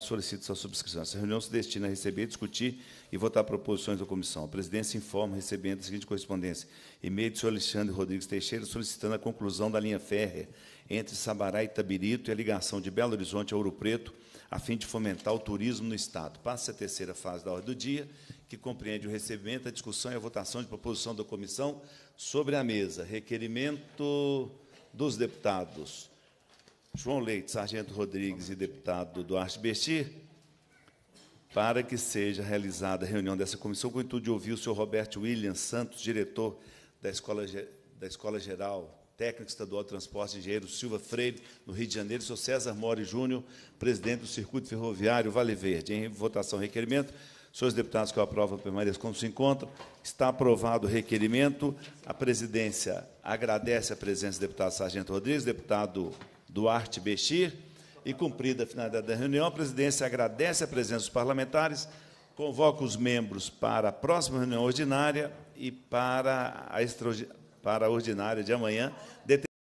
solicito sua subscrição. Essa reunião se destina a receber, discutir e votar proposições da comissão. A presidência informa recebendo a seguinte correspondência: e-mail do senhor Alexandre Rodrigues Teixeira solicitando a conclusão da linha férrea entre Sabará e Tabirito e a ligação de Belo Horizonte a Ouro Preto, a fim de fomentar o turismo no Estado. Passa a terceira fase da ordem do dia, que compreende o recebimento, a discussão e a votação de proposição da comissão sobre a mesa. Requerimento dos deputados. João Leite, Sargento Rodrigues e deputado Duarte Bestir, para que seja realizada a reunião dessa comissão com o intuito de ouvir o senhor Roberto Williams Santos, diretor da Escola, da Escola Geral Técnico Estadual de Transporte, engenheiro Silva Freire, no Rio de Janeiro, senhor César Mori Júnior, presidente do Circuito Ferroviário Vale Verde. Em votação, requerimento. Senhores deputados que eu aprovo, permaneçam como se encontram. Está aprovado o requerimento. A presidência agradece a presença do deputado Sargento Rodrigues, deputado Duarte Bechir. E cumprida a finalidade da reunião, a presidência agradece a presença dos parlamentares, convoca os membros para a próxima reunião ordinária e para a, extra, para a ordinária de amanhã,